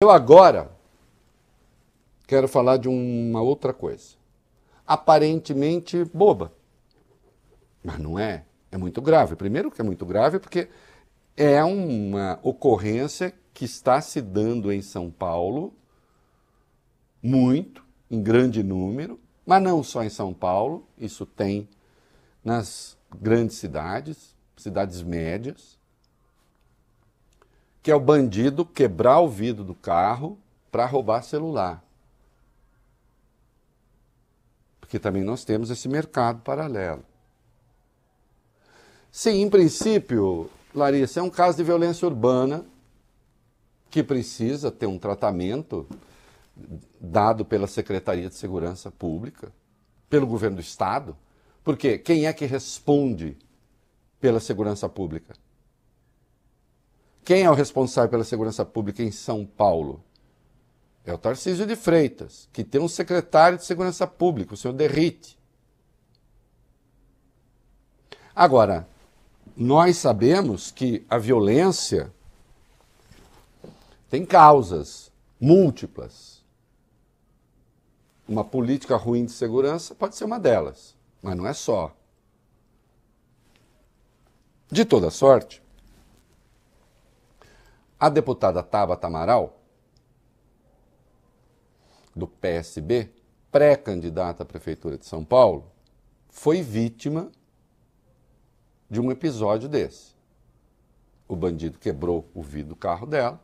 Eu agora quero falar de uma outra coisa. Aparentemente boba. Mas não é. É muito grave. Primeiro, que é muito grave porque é uma ocorrência que está se dando em São Paulo muito, em grande número, mas não só em São Paulo, isso tem nas grandes cidades, cidades médias que é o bandido quebrar o vidro do carro para roubar celular. Porque também nós temos esse mercado paralelo. Sim, em princípio, Larissa, é um caso de violência urbana que precisa ter um tratamento dado pela Secretaria de Segurança Pública, pelo governo do Estado, porque quem é que responde pela segurança pública? Quem é o responsável pela segurança pública em São Paulo? É o Tarcísio de Freitas, que tem um secretário de segurança pública, o senhor Derrite. Agora, nós sabemos que a violência tem causas múltiplas. Uma política ruim de segurança pode ser uma delas, mas não é só. De toda sorte, a deputada Tabata Amaral, do PSB, pré-candidata à Prefeitura de São Paulo, foi vítima de um episódio desse. O bandido quebrou o vidro do carro dela.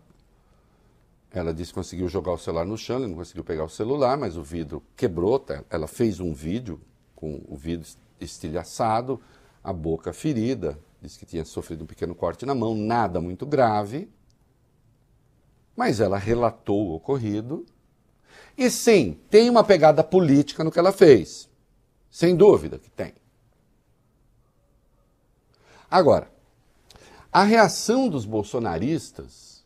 Ela disse que conseguiu jogar o celular no chão, ele não conseguiu pegar o celular, mas o vidro quebrou. Tá? Ela fez um vídeo com o vidro estilhaçado, a boca ferida, disse que tinha sofrido um pequeno corte na mão, nada muito grave. Mas ela relatou o ocorrido. E sim, tem uma pegada política no que ela fez. Sem dúvida que tem. Agora, a reação dos bolsonaristas,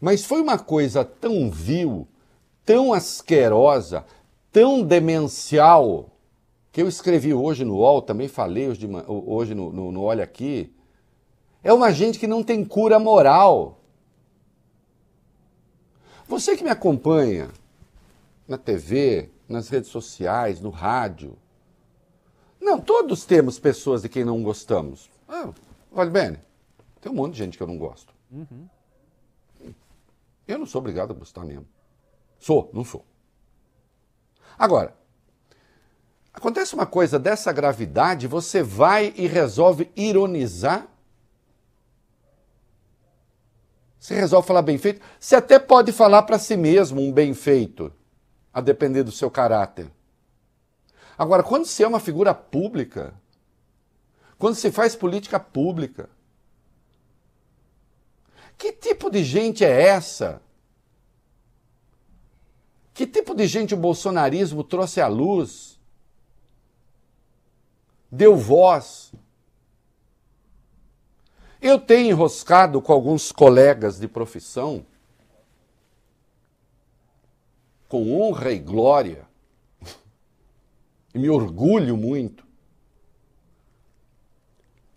mas foi uma coisa tão vil, tão asquerosa, tão demencial, que eu escrevi hoje no UOL, também falei hoje, de, hoje no, no, no Olha Aqui, é uma gente que não tem cura moral. Você que me acompanha na TV, nas redes sociais, no rádio. Não, todos temos pessoas de quem não gostamos. Ah, olha bem, tem um monte de gente que eu não gosto. Uhum. Eu não sou obrigado a gostar mesmo. Sou, não sou. Agora, acontece uma coisa dessa gravidade, você vai e resolve ironizar você resolve falar bem feito. Você até pode falar para si mesmo um bem feito, a depender do seu caráter. Agora, quando você é uma figura pública, quando se faz política pública, que tipo de gente é essa? Que tipo de gente o bolsonarismo trouxe à luz? Deu voz? Eu tenho enroscado com alguns colegas de profissão, com honra e glória, e me orgulho muito,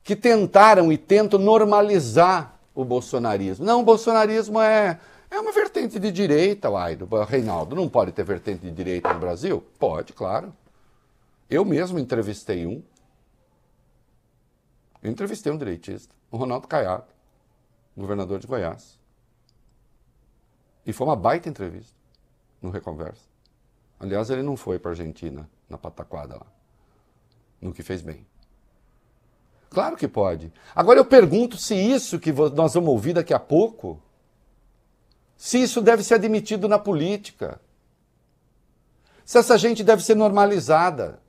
que tentaram e tentam normalizar o bolsonarismo. Não, o bolsonarismo é, é uma vertente de direita, Lairo. Reinaldo, não pode ter vertente de direita no Brasil? Pode, claro. Eu mesmo entrevistei um eu entrevistei um direitista, o Ronaldo Caiado, governador de Goiás. E foi uma baita entrevista no Reconverso. Aliás, ele não foi para a Argentina, na pataquada lá, no que fez bem. Claro que pode. Agora eu pergunto se isso que nós vamos ouvir daqui a pouco, se isso deve ser admitido na política. Se essa gente deve ser normalizada.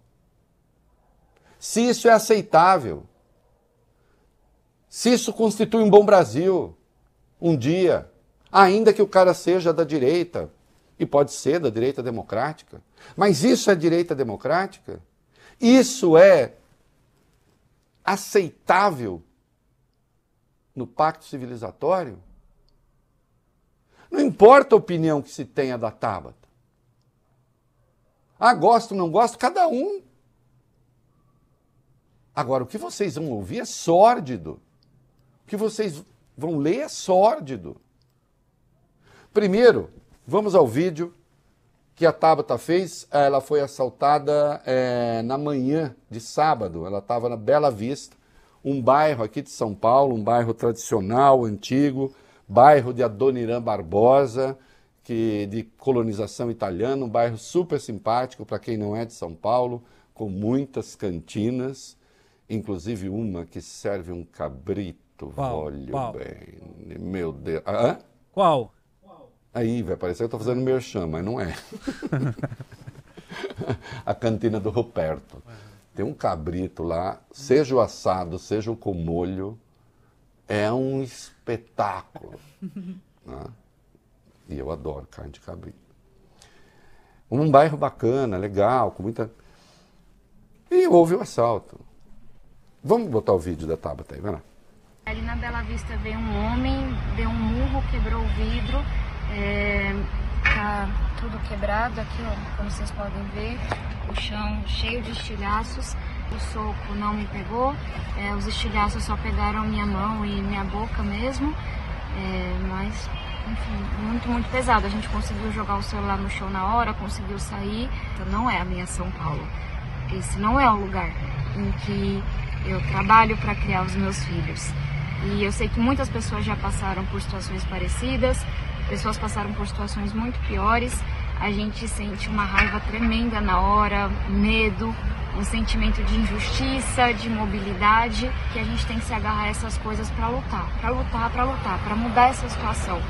Se isso é aceitável. Se isso constitui um bom Brasil, um dia, ainda que o cara seja da direita, e pode ser da direita democrática, mas isso é direita democrática? Isso é aceitável no pacto civilizatório? Não importa a opinião que se tenha da Tábata. Ah, gosto, não gosto, cada um. Agora, o que vocês vão ouvir é sórdido. O que vocês vão ler é sórdido. Primeiro, vamos ao vídeo que a Tabata fez. Ah, ela foi assaltada é, na manhã de sábado. Ela estava na Bela Vista, um bairro aqui de São Paulo, um bairro tradicional, antigo, bairro de Adoniran Barbosa, que de colonização italiana, um bairro super simpático para quem não é de São Paulo, com muitas cantinas, inclusive uma que serve um cabrito Tu Qual? olho bem. Meu Deus. Hã? Qual? Aí vai parecer que eu estou fazendo merchan, mas não é. a cantina do Ruperto. Tem um cabrito lá, seja o assado, seja o com molho, é um espetáculo. Né? E eu adoro carne de cabrito. Um bairro bacana, legal, com muita. E houve o um assalto. Vamos botar o vídeo da Tabata aí, vai lá. Ali na Bela Vista veio um homem, deu um murro, quebrou o vidro, é, tá tudo quebrado aqui, ó, como vocês podem ver, o chão cheio de estilhaços. O soco não me pegou, é, os estilhaços só pegaram minha mão e minha boca mesmo, é, mas enfim, muito, muito pesado. A gente conseguiu jogar o celular no chão na hora, conseguiu sair. Então não é a minha São Paulo. Esse não é o lugar em que eu trabalho para criar os meus filhos. E eu sei que muitas pessoas já passaram por situações parecidas, pessoas passaram por situações muito piores. A gente sente uma raiva tremenda na hora, medo, um sentimento de injustiça, de mobilidade, que a gente tem que se agarrar a essas coisas para lutar, para lutar, para lutar, para mudar essa situação,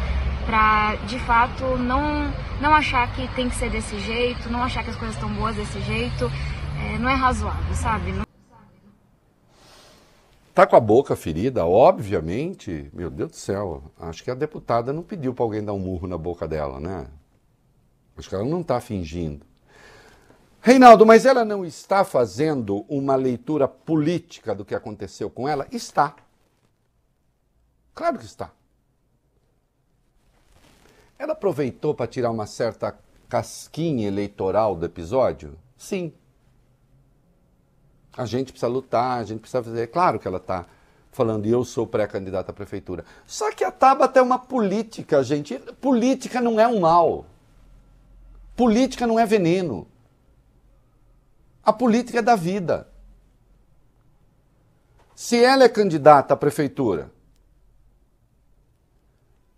para de fato não não achar que tem que ser desse jeito, não achar que as coisas estão boas desse jeito, é, não é razoável, sabe? Não... Tá com a boca ferida, obviamente. Meu Deus do céu, acho que a deputada não pediu para alguém dar um murro na boca dela, né? Acho que ela não está fingindo. Reinaldo, mas ela não está fazendo uma leitura política do que aconteceu com ela? Está. Claro que está. Ela aproveitou para tirar uma certa casquinha eleitoral do episódio? Sim. A gente precisa lutar, a gente precisa fazer. É claro que ela está falando, eu sou pré-candidata à prefeitura. Só que a Tabata é uma política, gente. Política não é um mal. Política não é veneno. A política é da vida. Se ela é candidata à prefeitura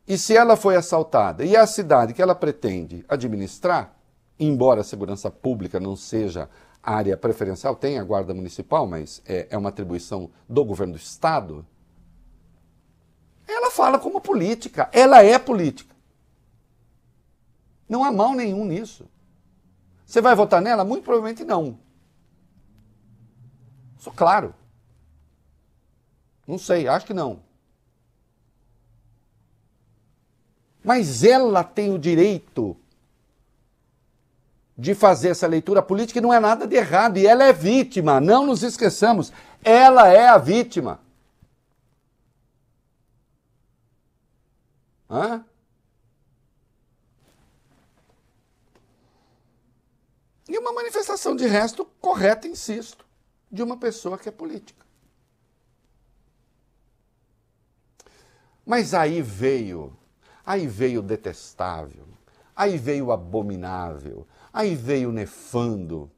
e se ela foi assaltada e a cidade que ela pretende administrar, embora a segurança pública não seja área preferencial tem a guarda municipal, mas é, é uma atribuição do governo do Estado. Ela fala como política, ela é política. Não há mal nenhum nisso. Você vai votar nela? Muito provavelmente não. Sou claro. Não sei, acho que não. Mas ela tem o direito de fazer essa leitura política e não é nada de errado. E ela é vítima, não nos esqueçamos. Ela é a vítima. Hã? E uma manifestação de resto correta, insisto, de uma pessoa que é política. Mas aí veio, aí veio o detestável, aí veio o abominável, Aí veio Nefando,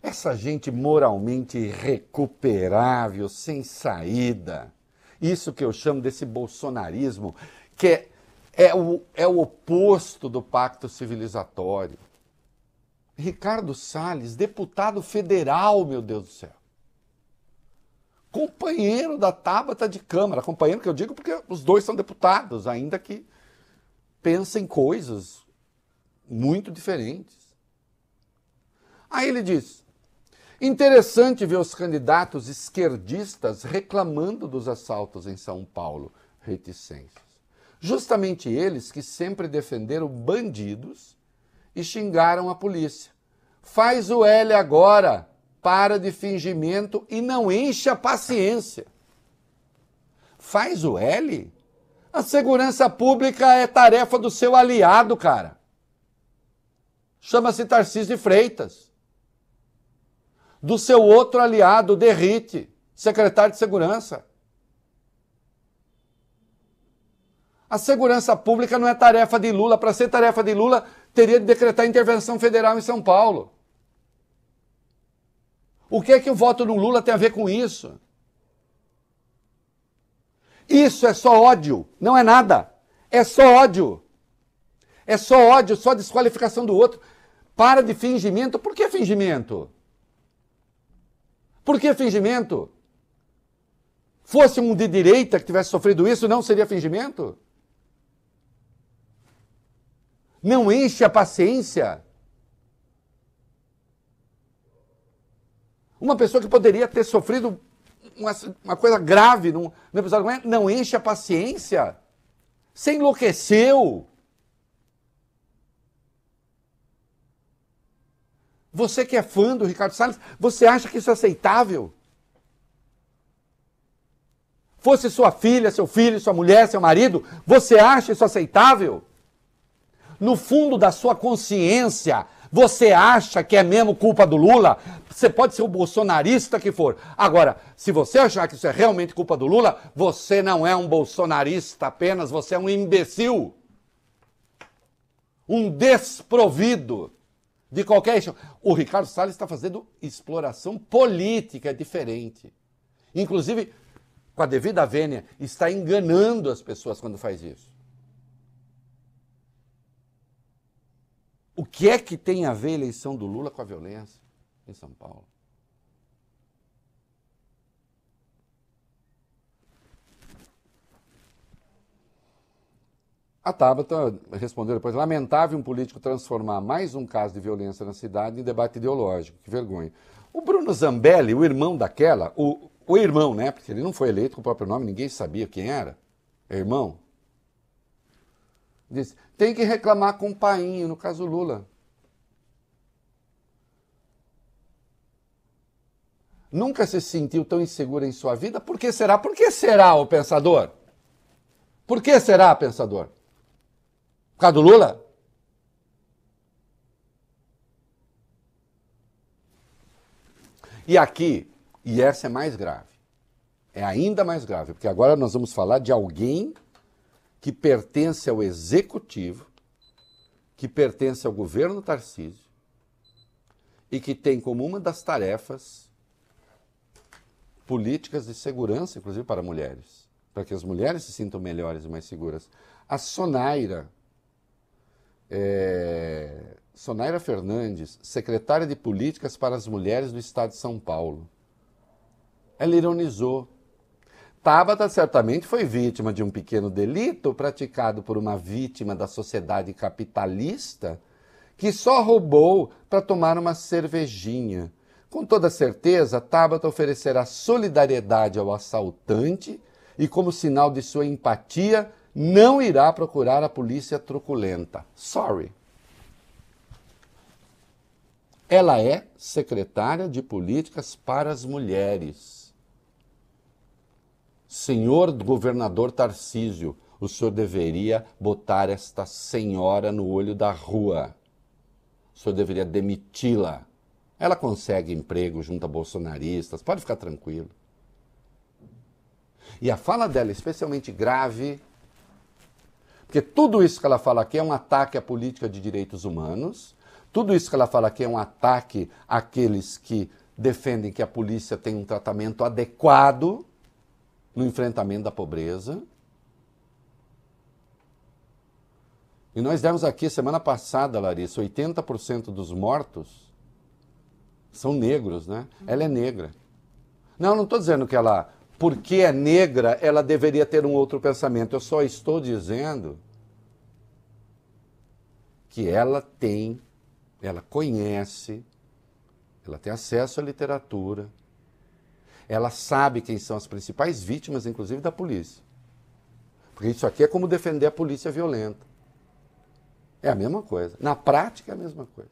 essa gente moralmente irrecuperável, sem saída. Isso que eu chamo desse bolsonarismo, que é, é, o, é o oposto do pacto civilizatório. Ricardo Salles, deputado federal, meu Deus do céu. Companheiro da Tábata de Câmara, companheiro que eu digo porque os dois são deputados, ainda que pensem coisas muito diferentes. Aí ele diz: interessante ver os candidatos esquerdistas reclamando dos assaltos em São Paulo, reticências. Justamente eles que sempre defenderam bandidos e xingaram a polícia. Faz o L agora, para de fingimento e não enche a paciência. Faz o L? A segurança pública é tarefa do seu aliado, cara. Chama-se Tarcísio de Freitas do seu outro aliado, Derrite, secretário de Segurança. A segurança pública não é tarefa de Lula. Para ser tarefa de Lula, teria de decretar intervenção federal em São Paulo. O que é que o voto do Lula tem a ver com isso? Isso é só ódio, não é nada. É só ódio. É só ódio, só desqualificação do outro. Para de fingimento. Por que fingimento? Por que fingimento? Fosse um de direita que tivesse sofrido isso, não seria fingimento? Não enche a paciência. Uma pessoa que poderia ter sofrido uma, uma coisa grave num, episódio, não enche a paciência. Você enlouqueceu. Você que é fã do Ricardo Salles, você acha que isso é aceitável? Fosse sua filha, seu filho, sua mulher, seu marido, você acha isso aceitável? No fundo da sua consciência, você acha que é mesmo culpa do Lula? Você pode ser o bolsonarista que for. Agora, se você achar que isso é realmente culpa do Lula, você não é um bolsonarista apenas, você é um imbecil. Um desprovido de qualquer. O Ricardo Salles está fazendo exploração política é diferente. Inclusive, com a devida vênia, está enganando as pessoas quando faz isso. O que é que tem a ver a eleição do Lula com a violência em São Paulo? A Tabata respondeu depois: lamentável um político transformar mais um caso de violência na cidade em debate ideológico. Que vergonha. O Bruno Zambelli, o irmão daquela, o, o irmão, né? Porque ele não foi eleito com o próprio nome, ninguém sabia quem era. É irmão. Disse: tem que reclamar com o painho, no caso Lula. Nunca se sentiu tão insegura em sua vida? Por que será? Por que será, o pensador? Por que será, pensador? Por causa do Lula? E aqui, e essa é mais grave, é ainda mais grave, porque agora nós vamos falar de alguém que pertence ao executivo, que pertence ao governo Tarcísio e que tem como uma das tarefas políticas de segurança, inclusive para mulheres, para que as mulheres se sintam melhores e mais seguras. A Sonaira, é... Sonaira Fernandes, secretária de Políticas para as Mulheres do Estado de São Paulo. Ela ironizou. Tabata certamente foi vítima de um pequeno delito praticado por uma vítima da sociedade capitalista que só roubou para tomar uma cervejinha. Com toda certeza, Tabata oferecerá solidariedade ao assaltante e, como sinal de sua empatia, não irá procurar a polícia truculenta. Sorry. Ela é secretária de políticas para as mulheres. Senhor governador Tarcísio, o senhor deveria botar esta senhora no olho da rua. O senhor deveria demiti-la. Ela consegue emprego junto a bolsonaristas, pode ficar tranquilo. E a fala dela, é especialmente grave, porque tudo isso que ela fala aqui é um ataque à política de direitos humanos, tudo isso que ela fala aqui é um ataque àqueles que defendem que a polícia tem um tratamento adequado no enfrentamento da pobreza. E nós demos aqui semana passada, Larissa, 80% dos mortos são negros, né? Ela é negra. Não, não estou dizendo que ela porque é negra, ela deveria ter um outro pensamento. Eu só estou dizendo que ela tem, ela conhece, ela tem acesso à literatura, ela sabe quem são as principais vítimas, inclusive da polícia. Porque isso aqui é como defender a polícia violenta. É a mesma coisa. Na prática, é a mesma coisa.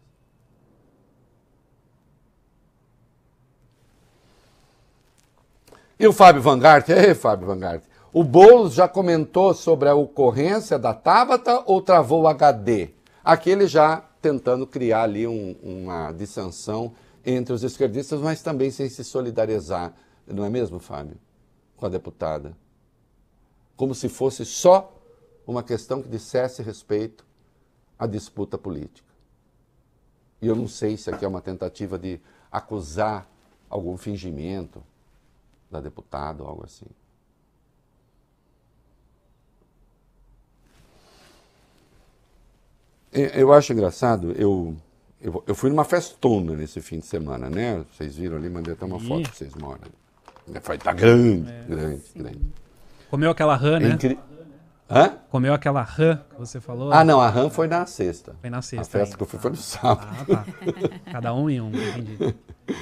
E o Fábio Vangarte? Ei, Fábio Vangarte. O Boulos já comentou sobre a ocorrência da Tabata ou travou o HD? Aquele já tentando criar ali um, uma dissensão entre os esquerdistas, mas também sem se solidarizar, não é mesmo, Fábio? Com a deputada. Como se fosse só uma questão que dissesse respeito à disputa política. E eu não sei se aqui é uma tentativa de acusar algum fingimento, da deputada, algo assim. É, eu acho engraçado, eu, eu, eu, fui numa festona nesse fim de semana, né? Vocês viram ali, mandei até uma Ih. foto pra vocês moram. Foi, tá grande, é, grande, sim. grande. Comeu aquela rã, é né? incri... Hã? Comeu aquela rã que você falou? Ah, não, a rã foi na sexta. Foi na sexta. A festa que eu fui foi no sábado. Ah, tá. Cada um em um, entendi.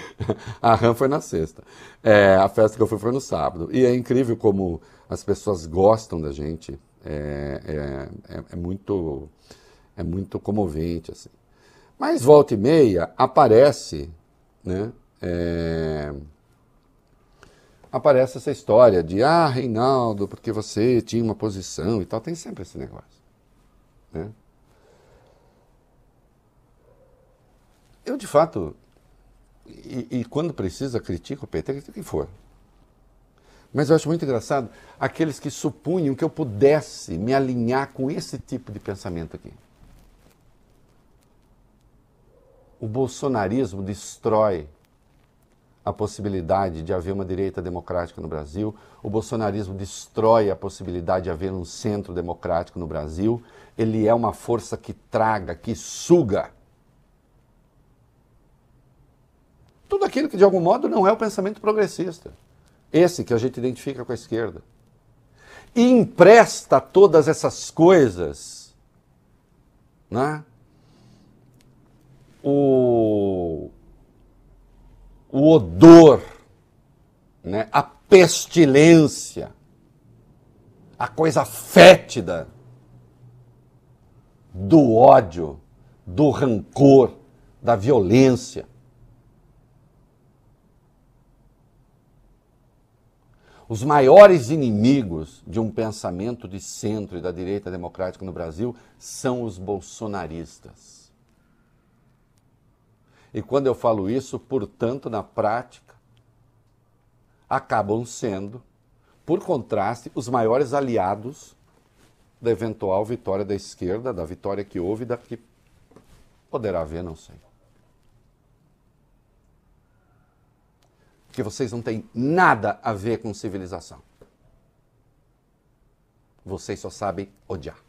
a rã foi na sexta. É, a festa que eu fui foi no sábado. E é incrível como as pessoas gostam da gente. É, é, é, é muito, é muito comovente, assim. Mas volta e meia aparece, né? É, aparece essa história de ah, Reinaldo, porque você tinha uma posição e tal. Tem sempre esse negócio. Né? Eu, de fato, e, e, quando precisa, critico o PT, critico quem for. Mas eu acho muito engraçado aqueles que supunham que eu pudesse me alinhar com esse tipo de pensamento aqui. O bolsonarismo destrói a possibilidade de haver uma direita democrática no Brasil, o bolsonarismo destrói a possibilidade de haver um centro democrático no Brasil, ele é uma força que traga, que suga tudo aquilo que de algum modo não é o pensamento progressista, esse que a gente identifica com a esquerda. E empresta todas essas coisas, né? O o odor, né? a pestilência, a coisa fétida do ódio, do rancor, da violência. Os maiores inimigos de um pensamento de centro e da direita democrática no Brasil são os bolsonaristas. E quando eu falo isso, portanto, na prática, acabam sendo, por contraste, os maiores aliados da eventual vitória da esquerda, da vitória que houve e da que poderá haver, não sei. Porque vocês não têm nada a ver com civilização. Vocês só sabem odiar.